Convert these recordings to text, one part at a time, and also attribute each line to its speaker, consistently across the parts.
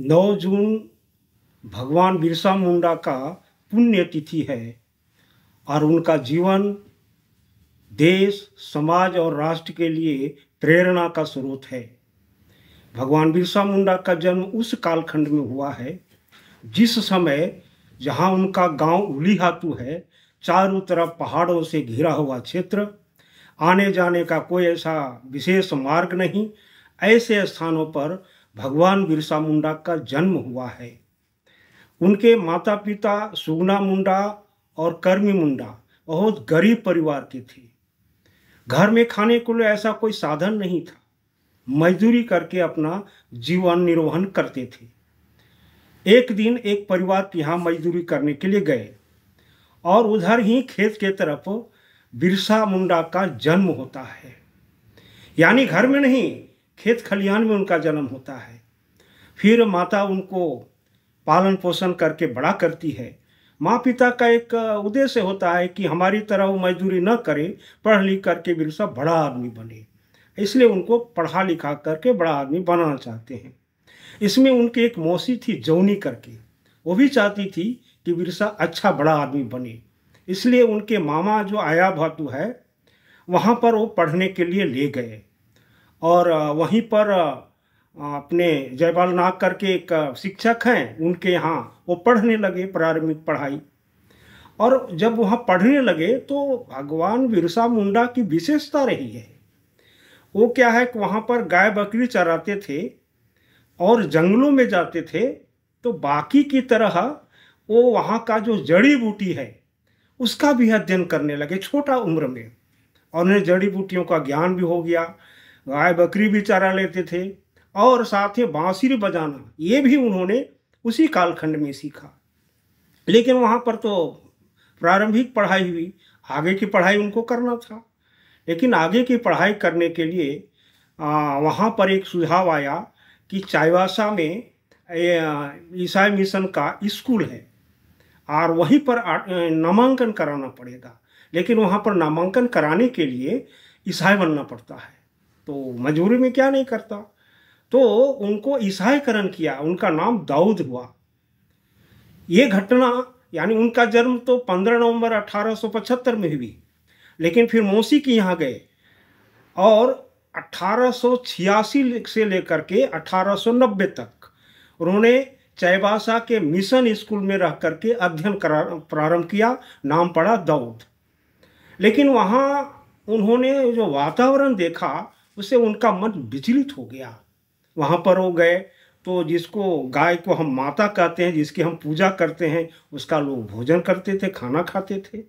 Speaker 1: नौ जून भगवान बिरसा मुंडा का पुण्यतिथि है और उनका जीवन देश समाज और राष्ट्र के लिए प्रेरणा का स्रोत है भगवान बिरसा मुंडा का जन्म उस कालखंड में हुआ है जिस समय जहां उनका गांव उलीहातू है चारों तरफ पहाड़ों से घिरा हुआ क्षेत्र आने जाने का कोई ऐसा विशेष मार्ग नहीं ऐसे स्थानों पर भगवान बिरसा मुंडा का जन्म हुआ है उनके माता पिता सुगना मुंडा और कर्मी मुंडा बहुत गरीब परिवार के थे घर में खाने के लिए ऐसा कोई साधन नहीं था मजदूरी करके अपना जीवन निर्वहन करते थे एक दिन एक परिवार के यहाँ मजदूरी करने के लिए गए और उधर ही खेत के तरफ बिरसा मुंडा का जन्म होता है यानी घर में नहीं खेत खलिहान में उनका जन्म होता है फिर माता उनको पालन पोषण करके बड़ा करती है माँ पिता का एक उद्देश्य होता है कि हमारी तरह वो मजदूरी न करे पढ़ लिख करके भी सब बड़ा आदमी बने इसलिए उनको पढ़ा लिखा करके बड़ा आदमी बनाना चाहते हैं इसमें उनकी एक मौसी थी जौनी करके वो भी चाहती थी कि बिरसा अच्छा बड़ा आदमी बने इसलिए उनके मामा जो आया भातु है वहाँ पर वो पढ़ने के लिए ले गए और वहीं पर अपने जयपाल नाग करके एक शिक्षक हैं उनके यहाँ वो पढ़ने लगे प्रारंभिक पढ़ाई और जब वहाँ पढ़ने लगे तो भगवान बिरसा मुंडा की विशेषता रही है वो क्या है कि वहाँ पर गाय बकरी चराते थे और जंगलों में जाते थे तो बाकी की तरह वो वहाँ का जो जड़ी बूटी है उसका भी अध्ययन करने लगे छोटा उम्र में और उन्हें जड़ी बूटियों का ज्ञान भी हो गया गाय बकरी भी चरा लेते थे और साथ में बांसुरी बजाना ये भी उन्होंने उसी कालखंड में सीखा लेकिन वहाँ पर तो प्रारंभिक पढ़ाई हुई आगे की पढ़ाई उनको करना था लेकिन आगे की पढ़ाई करने के लिए वहाँ पर एक सुझाव आया कि चाईवासा में ईसाई मिशन का स्कूल है और वहीं पर नामांकन कराना पड़ेगा लेकिन वहाँ पर नामांकन कराने के लिए ईसाई बनना पड़ता है तो मजबूरी में क्या नहीं करता तो उनको ईसाईकरण किया उनका नाम दाऊद हुआ ये घटना यानी उनका जन्म तो 15 नवंबर 1875 में हुई लेकिन फिर मौसी के यहाँ गए और 1886 से लेकर के 1890 तक उन्होंने चैबासा के मिशन स्कूल में रह करके अध्ययन प्रारंभ किया नाम पड़ा दाऊद लेकिन वहाँ उन्होंने जो वातावरण देखा उससे उनका मन विचलित हो गया वहाँ पर वो गए तो जिसको गाय को हम माता कहते हैं जिसकी हम पूजा करते हैं उसका लोग भोजन करते थे खाना खाते थे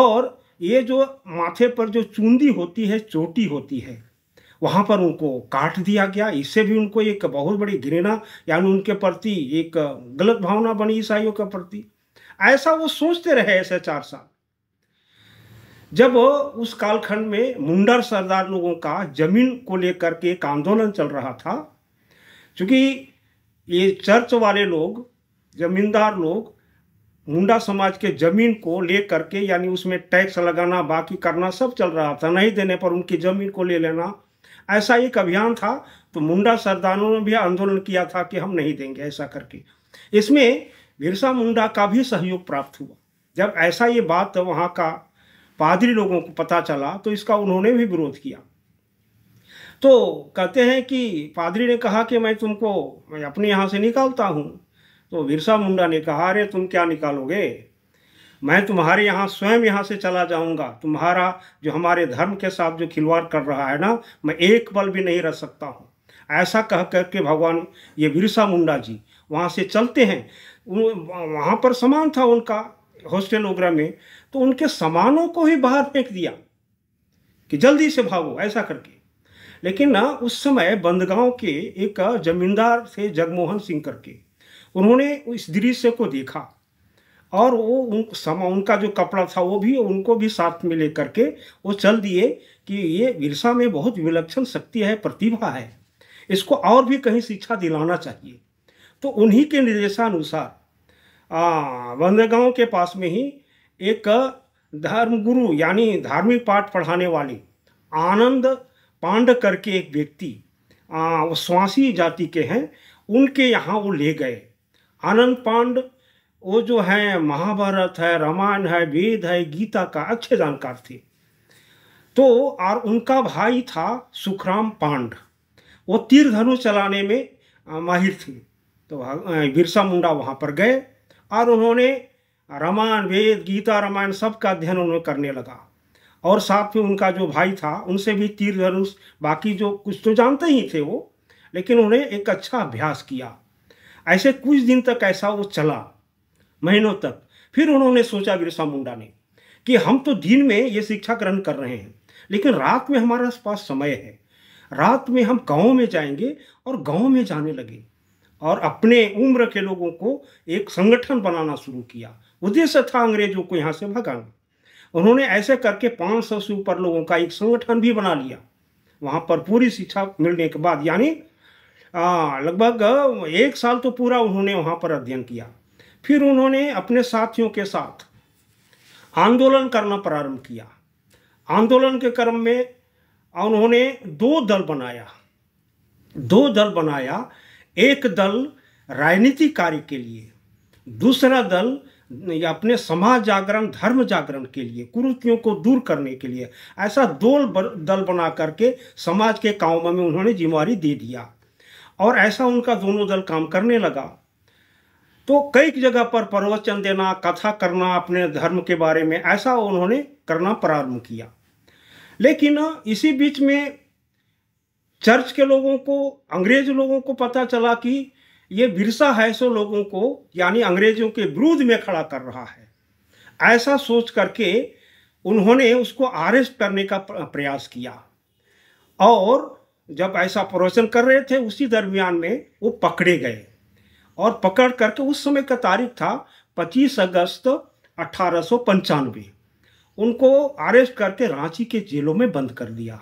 Speaker 1: और ये जो माथे पर जो चूंदी होती है चोटी होती है वहाँ पर उनको काट दिया गया इससे भी उनको एक बहुत बड़ी घृणा यानी उनके प्रति एक गलत भावना बनी ईसाइयों के प्रति ऐसा वो सोचते रहे ऐसे चार साल जब उस कालखंड में मुंडर सरदार लोगों का जमीन को लेकर के एक आंदोलन चल रहा था क्योंकि ये चर्च वाले लोग जमींदार लोग मुंडा समाज के जमीन को ले करके यानी उसमें टैक्स लगाना बाकी करना सब चल रहा था नहीं देने पर उनकी जमीन को ले लेना ऐसा एक अभियान था तो मुंडा सरदारों ने भी आंदोलन किया था कि हम नहीं देंगे ऐसा करके इसमें बिरसा मुंडा का भी सहयोग प्राप्त हुआ जब ऐसा ये बात वहाँ का पादरी लोगों को पता चला तो इसका उन्होंने भी विरोध किया तो कहते हैं कि पादरी ने कहा कि मैं तुमको मैं अपने यहाँ से निकालता हूँ तो बिरसा मुंडा ने कहा अरे तुम क्या निकालोगे मैं तुम्हारे यहाँ स्वयं यहाँ से चला जाऊँगा तुम्हारा जो हमारे धर्म के साथ जो खिलवाड़ कर रहा है ना मैं एक पल भी नहीं रह सकता हूँ ऐसा कह करके भगवान ये बिरसा मुंडा जी वहाँ से चलते हैं वहाँ पर समान था उनका हॉस्टल वगैरह में तो उनके सामानों को ही बाहर फेंक दिया कि जल्दी से भागो ऐसा करके लेकिन ना उस समय बंदगांव के एक जमींदार थे जगमोहन सिंह करके उन्होंने इस दृश्य को देखा और वो उन समा उनका जो कपड़ा था वो भी उनको भी साथ में लेकर के वो चल दिए कि ये विरसा में बहुत विलक्षण शक्ति है प्रतिभा है इसको और भी कहीं शिक्षा दिलाना चाहिए तो उन्हीं के निर्देशानुसार बंदरगांव के पास में ही एक धर्म गुरु यानी धार्मिक पाठ पढ़ाने वाली आनंद पांड करके एक व्यक्ति स्वासी जाति के हैं उनके यहाँ वो ले गए आनंद पांड वो जो है महाभारत है रामायण है वेद है गीता का अच्छे जानकार थे तो और उनका भाई था सुखराम पांड वो तीर धनुष चलाने में माहिर थे तो बिरसा मुंडा वहाँ पर गए और उन्होंने रामायण वेद गीता रामायण सब का अध्ययन उन्होंने करने लगा और साथ में उनका जो भाई था उनसे भी तीर धनुष बाकी जो कुछ तो जानते ही थे वो लेकिन उन्हें एक अच्छा अभ्यास किया ऐसे कुछ दिन तक ऐसा वो चला महीनों तक फिर उन्होंने सोचा बिरसा मुंडा ने कि हम तो दिन में ये शिक्षा ग्रहण कर रहे हैं लेकिन रात में हमारे पास समय है रात में हम गाँव में जाएंगे और गाँव में जाने लगे और अपने उम्र के लोगों को एक संगठन बनाना शुरू किया उद्देश्य था अंग्रेजों को यहाँ से भगाना उन्होंने ऐसे करके 500 से ऊपर लोगों का एक संगठन भी बना लिया वहाँ पर पूरी शिक्षा मिलने के बाद यानी लगभग एक साल तो पूरा उन्होंने वहाँ पर अध्ययन किया फिर उन्होंने अपने साथियों के साथ आंदोलन करना प्रारंभ किया आंदोलन के क्रम में उन्होंने दो दल बनाया दो दल बनाया एक दल राजनीतिक कार्य के लिए दूसरा दल या अपने समाज जागरण धर्म जागरण के लिए कुरुतियों को दूर करने के लिए ऐसा दोल दल बना करके समाज के कामों में उन्होंने जिम्मेवारी दे दिया और ऐसा उनका दोनों दल काम करने लगा तो कई जगह पर प्रवचन देना कथा करना अपने धर्म के बारे में ऐसा उन्होंने करना प्रारंभ किया लेकिन इसी बीच में चर्च के लोगों को अंग्रेज लोगों को पता चला कि ये विरसा है सो लोगों को यानी अंग्रेजों के विरुद्ध में खड़ा कर रहा है ऐसा सोच करके उन्होंने उसको अरेस्ट करने का प्रयास किया और जब ऐसा प्रवचन कर रहे थे उसी दरमियान में वो पकड़े गए और पकड़ करके उस समय का तारीख था 25 अगस्त अठारह उनको अरेस्ट करके रांची के जेलों में बंद कर दिया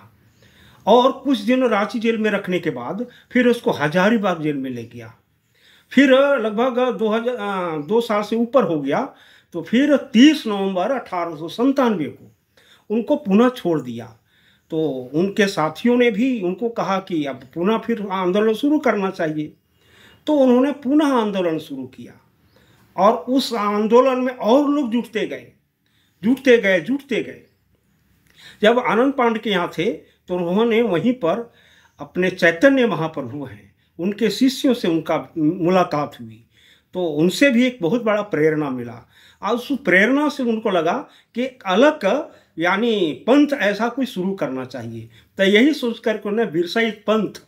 Speaker 1: और कुछ दिन रांची जेल में रखने के बाद फिर उसको हजारीबाग जेल में ले गया फिर लगभग दो हजार दो साल से ऊपर हो गया तो फिर 30 नवंबर अठारह को उनको पुनः छोड़ दिया तो उनके साथियों ने भी उनको कहा कि अब पुनः फिर आंदोलन शुरू करना चाहिए तो उन्होंने पुनः आंदोलन शुरू किया और उस आंदोलन में और लोग जुटते गए जुटते गए जुटते गए जब आनंद पांडे के यहाँ थे तो उन्होंने वहीं पर अपने चैतन्य महाप्रभु हैं उनके शिष्यों से उनका मुलाकात हुई तो उनसे भी एक बहुत बड़ा प्रेरणा मिला और उस प्रेरणा से उनको लगा कि अलग यानी पंथ ऐसा कोई शुरू करना चाहिए तो यही सोच करके उन्हें विरसाई पंथ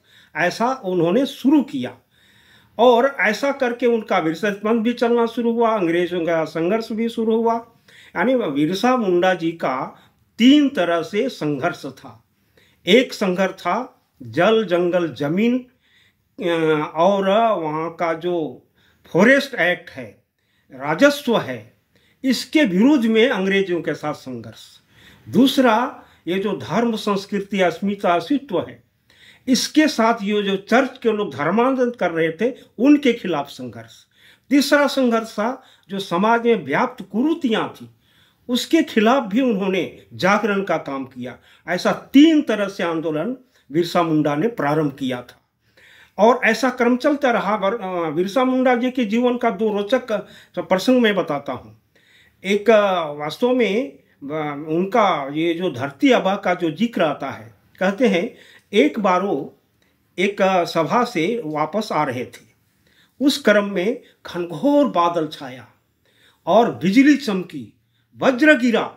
Speaker 1: ऐसा उन्होंने शुरू किया और ऐसा करके उनका विरसाई पंथ भी चलना शुरू हुआ अंग्रेजों का संघर्ष भी शुरू हुआ यानी विरसा मुंडा जी का तीन तरह से संघर्ष था एक संघर्ष था जल जंगल जमीन और वहाँ का जो फॉरेस्ट एक्ट है राजस्व है इसके विरुद्ध में अंग्रेजों के साथ संघर्ष दूसरा ये जो धर्म संस्कृति अस्मिता अस्तित्व है इसके साथ ये जो चर्च के लोग धर्मांतरण कर रहे थे उनके खिलाफ संघर्ष तीसरा संघर्ष था जो समाज में व्याप्त कुरुतियाँ थी उसके खिलाफ भी उन्होंने जागरण का काम किया ऐसा तीन तरह से आंदोलन बिरसा मुंडा ने प्रारंभ किया था और ऐसा क्रम चलता रहा बिरसा मुंडा जी के जीवन का दो रोचक प्रसंग मैं बताता हूँ एक वास्तव में उनका ये जो धरती आबा का जो जिक्र आता है कहते हैं एक बार वो एक सभा से वापस आ रहे थे उस क्रम में घनघोर बादल छाया और बिजली चमकी वज्र गिरा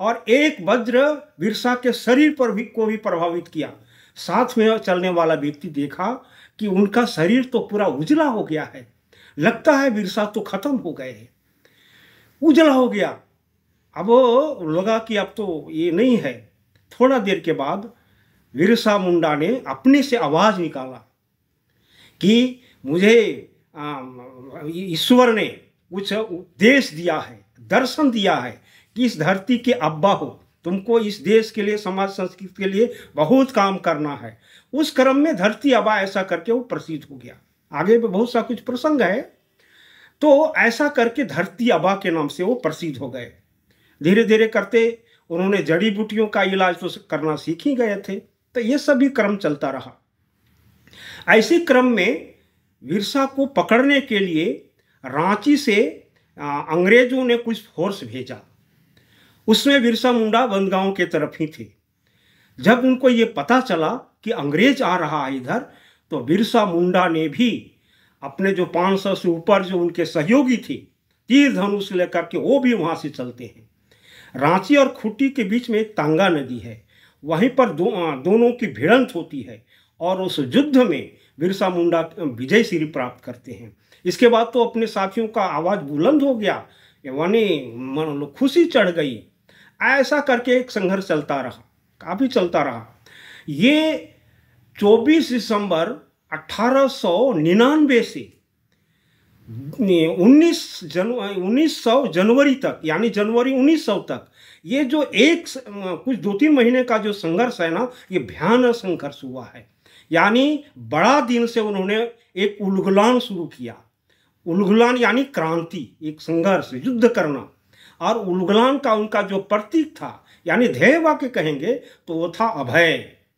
Speaker 1: और एक वज्र बिरसा के शरीर पर भी को भी प्रभावित किया साथ में चलने वाला व्यक्ति देखा कि उनका शरीर तो पूरा उजला हो गया है लगता है विरसा तो खत्म हो गए हैं उजला हो गया अब लगा कि अब तो ये नहीं है थोड़ा देर के बाद विरसा मुंडा ने अपने से आवाज़ निकाला कि मुझे ईश्वर ने कुछ देश दिया है दर्शन दिया है कि इस धरती के अब्बा हो तुमको इस देश के लिए समाज संस्कृति के लिए बहुत काम करना है उस क्रम में धरती आबा ऐसा करके वो प्रसिद्ध हो गया आगे भी बहुत सा कुछ प्रसंग है तो ऐसा करके धरती आबा के नाम से वो प्रसिद्ध हो गए धीरे धीरे करते उन्होंने जड़ी बूटियों का इलाज तो करना सीख ही गए थे तो ये सब भी क्रम चलता रहा ऐसे क्रम में विरसा को पकड़ने के लिए रांची से अंग्रेजों ने कुछ फोर्स भेजा उसमें बिरसा मुंडा बंदगांव के तरफ ही थे जब उनको ये पता चला कि अंग्रेज आ रहा है इधर तो बिरसा मुंडा ने भी अपने जो पाँच सौ से ऊपर जो उनके सहयोगी थे तीर धनुष लेकर के वो भी वहाँ से चलते हैं रांची और खुट्टी के बीच में एक तांगा नदी है वहीं पर दो दोनों की भिड़ंत होती है और उस युद्ध में बिरसा मुंडा विजय श्री प्राप्त करते हैं इसके बाद तो अपने साथियों का आवाज़ बुलंद हो गया यानी लो खुशी चढ़ गई ऐसा करके एक संघर्ष चलता रहा काफ़ी चलता रहा ये 24 दिसंबर अट्ठारह से 19 जनवरी उन्नीस जनवरी तक यानी जनवरी 1900 तक ये जो एक कुछ दो तीन महीने का जो संघर्ष है ना ये भयानक संघर्ष हुआ है यानी बड़ा दिन से उन्होंने एक उलगुलान शुरू किया उलगुलान यानी क्रांति एक संघर्ष युद्ध करना और उलगलान का उनका जो प्रतीक था यानी ध्येय वाक्य कहेंगे तो वो था अभय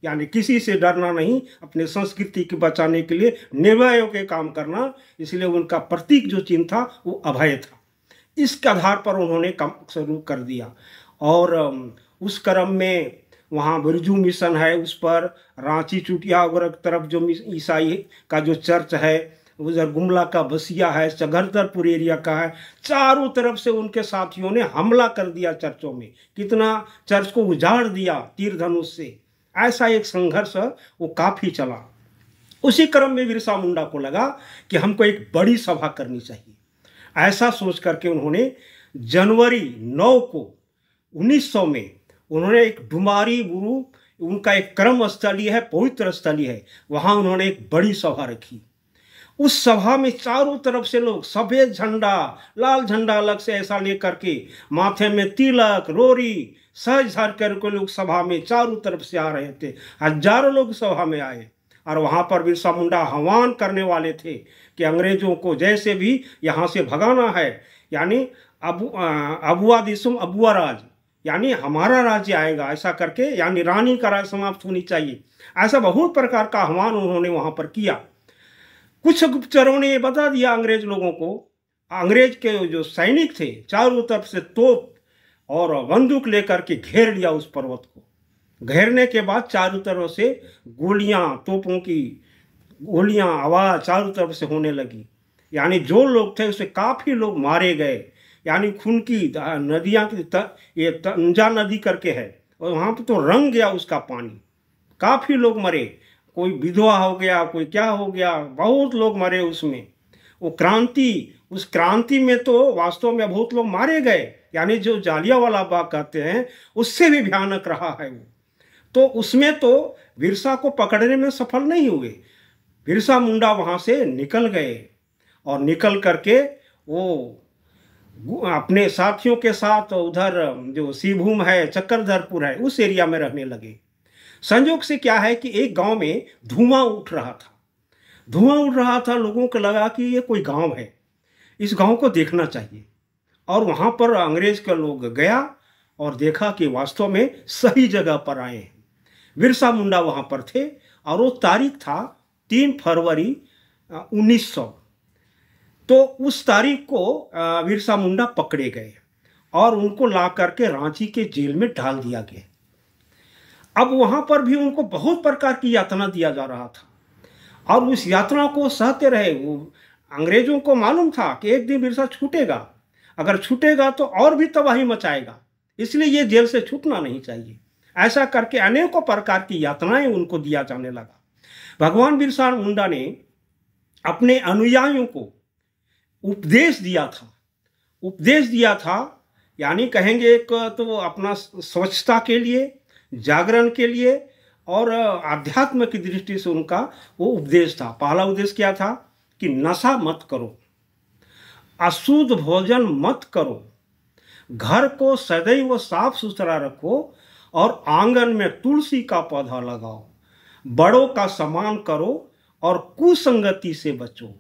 Speaker 1: यानी किसी से डरना नहीं अपने संस्कृति के बचाने के लिए निर्भय के काम करना इसलिए उनका प्रतीक जो चिन्ह था वो अभय था इसके आधार पर उन्होंने काम शुरू कर दिया और उस क्रम में वहाँ बिरजू मिशन है उस पर रांची चुटिया वगैरह तरफ जो ईसाई का जो चर्च है उधर गुमला का बसिया है सगरदरपुर एरिया का है चारों तरफ से उनके साथियों ने हमला कर दिया चर्चों में कितना चर्च को उजाड़ दिया तीर धनुष से ऐसा एक संघर्ष वो काफ़ी चला उसी क्रम में बिरसा मुंडा को लगा कि हमको एक बड़ी सभा करनी चाहिए ऐसा सोच करके उन्होंने जनवरी 9 को 1900 में उन्होंने एक डुमारी गुरु उनका एक क्रम स्थली है पवित्र स्थली है वहाँ उन्होंने एक बड़ी सभा रखी उस सभा में चारों तरफ से लोग सफ़ेद झंडा लाल झंडा अलग से ऐसा लेकर के माथे में तिलक रोरी सहज हर करके लोग सभा में चारों तरफ से आ रहे थे हजारों लोग सभा में आए और वहाँ पर बिरसा मुंडा आह्वान करने वाले थे कि अंग्रेजों को जैसे भी यहाँ से भगाना है यानी अबू अबुआ दिसुम अबुआ राज यानी हमारा राज्य आएगा ऐसा करके यानी रानी का राज समाप्त होनी चाहिए ऐसा बहुत प्रकार का आह्वान उन्होंने वहाँ पर किया कुछ गुप्तचरों ने बता दिया अंग्रेज लोगों को अंग्रेज के जो सैनिक थे चारों तरफ से तोप और बंदूक लेकर के घेर लिया उस पर्वत को घेरने के बाद चारों तरफ से गोलियां तोपों की गोलियां आवाज़ चारों तरफ से होने लगी यानी जो लोग थे उससे काफ़ी लोग मारे गए यानी खून की नदियाँ की त, ये तंजा नदी करके है और वहाँ पर तो रंग गया उसका पानी काफ़ी लोग मरे कोई विधवा हो गया कोई क्या हो गया बहुत लोग मरे उसमें वो क्रांति उस क्रांति में तो वास्तव में बहुत लोग मारे गए यानी जो जालिया वाला बाग कहते हैं उससे भी भयानक रहा है वो तो उसमें तो बिरसा को पकड़ने में सफल नहीं हुए बिरसा मुंडा वहाँ से निकल गए और निकल करके वो अपने साथियों के साथ उधर जो सीभूम है चक्करधरपुर है उस एरिया में रहने लगे संजोग से क्या है कि एक गांव में धुआं उठ रहा था धुआं उठ रहा था लोगों को लगा कि ये कोई गांव है इस गांव को देखना चाहिए और वहाँ पर अंग्रेज का लोग गया और देखा कि वास्तव में सही जगह पर आए हैं बिरसा मुंडा वहाँ पर थे और वो तारीख था तीन फरवरी उन्नीस सौ तो उस तारीख को बिरसा मुंडा पकड़े गए और उनको ला करके रांची के जेल में डाल दिया गया अब वहाँ पर भी उनको बहुत प्रकार की यातना दिया जा रहा था और उस यात्रा को सहते रहे वो अंग्रेजों को मालूम था कि एक दिन बिरसा छूटेगा अगर छूटेगा तो और भी तबाही मचाएगा इसलिए ये जेल से छूटना नहीं चाहिए ऐसा करके अनेकों प्रकार की यातनाएं उनको दिया जाने लगा भगवान बिरसा मुंडा ने अपने अनुयायियों को उपदेश दिया था उपदेश दिया था यानी कहेंगे एक तो अपना स्वच्छता के लिए जागरण के लिए और आध्यात्म की दृष्टि से उनका वो उपदेश था पहला उपदेश क्या था कि नशा मत करो अशुद्ध भोजन मत करो घर को सदैव साफ सुथरा रखो और आंगन में तुलसी का पौधा लगाओ बड़ों का सम्मान करो और कुसंगति से बचो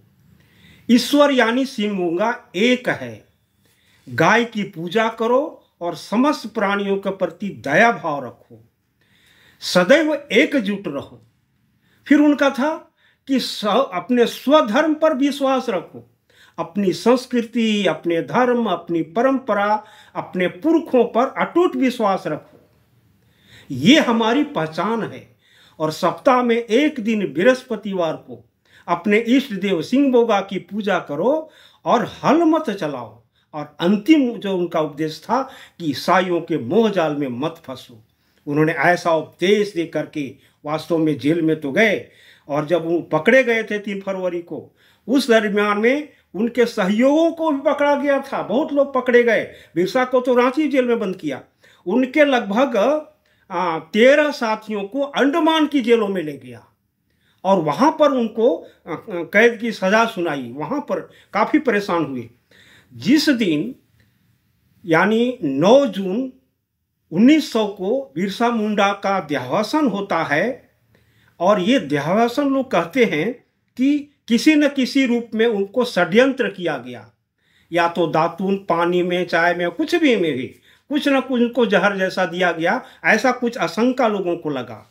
Speaker 1: ईश्वर यानी सिमुंगा एक है गाय की पूजा करो और समस्त प्राणियों के प्रति दया भाव रखो सदैव एकजुट रहो फिर उनका था कि अपने स्वधर्म पर विश्वास रखो अपनी संस्कृति अपने धर्म अपनी परंपरा अपने पुरखों पर अटूट विश्वास रखो ये हमारी पहचान है और सप्ताह में एक दिन बृहस्पतिवार को अपने इष्ट देव सिंह बोगा की पूजा करो और हल मत चलाओ और अंतिम जो उनका उपदेश था कि ईसाइयों के मोह जाल में मत फंसो उन्होंने ऐसा उपदेश दे करके वास्तव में जेल में तो गए और जब वो पकड़े गए थे तीन फरवरी को उस दरमियान में उनके सहयोगों को भी पकड़ा गया था बहुत लोग पकड़े गए बिरसा को तो रांची जेल में बंद किया उनके लगभग तेरह साथियों को अंडमान की जेलों में ले गया और वहाँ पर उनको कैद की सज़ा सुनाई वहाँ पर काफ़ी परेशान हुए जिस दिन यानी 9 जून 1900 को बिरसा मुंडा का देहावसन होता है और ये देहावसन लोग कहते हैं कि किसी न किसी रूप में उनको षड्यंत्र किया गया या तो दातून पानी में चाय में कुछ भी में भी कुछ न कुछ उनको जहर जैसा दिया गया ऐसा कुछ आशंका लोगों को लगा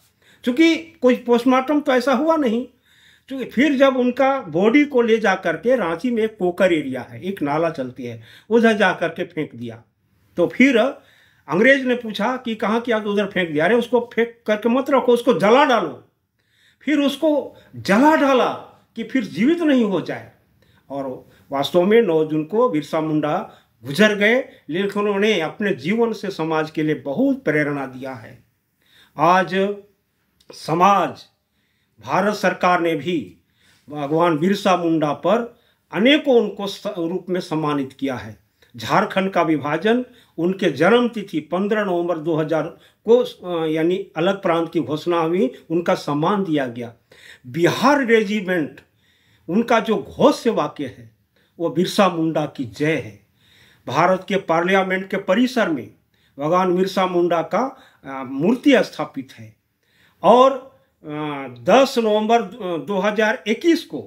Speaker 1: क्योंकि कोई पोस्टमार्टम तो ऐसा हुआ नहीं तो फिर जब उनका बॉडी को ले जा करके रांची में एक पोकर एरिया है एक नाला चलती है उधर जा करके फेंक दिया तो फिर अंग्रेज ने पूछा कि कहाँ किया तो उधर फेंक दिया अरे उसको फेंक करके मत रखो उसको जला डालो फिर उसको जला डाला कि फिर जीवित नहीं हो जाए और वास्तव में नौ जून को बिरसा मुंडा गुजर गए लेकिन उन्होंने अपने जीवन से समाज के लिए बहुत प्रेरणा दिया है आज समाज भारत सरकार ने भी भगवान बिरसा मुंडा पर अनेकों उनको रूप में सम्मानित किया है झारखंड का विभाजन उनके जन्म तिथि 15 नवंबर 2000 को यानी अलग प्रांत की घोषणा हुई उनका सम्मान दिया गया बिहार रेजिमेंट उनका जो घोष से वाक्य है वो बिरसा मुंडा की जय है भारत के पार्लियामेंट के परिसर में भगवान बिरसा मुंडा का मूर्ति स्थापित है और 10 नवंबर 2021 को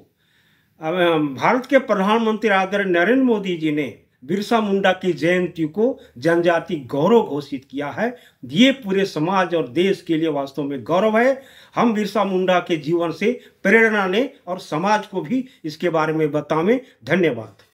Speaker 1: भारत के प्रधानमंत्री आदरण नरेंद्र मोदी जी ने बिरसा मुंडा की जयंती को जनजाति गौरव घोषित किया है ये पूरे समाज और देश के लिए वास्तव में गौरव है हम बिरसा मुंडा के जीवन से प्रेरणा लें और समाज को भी इसके बारे में बतावें धन्यवाद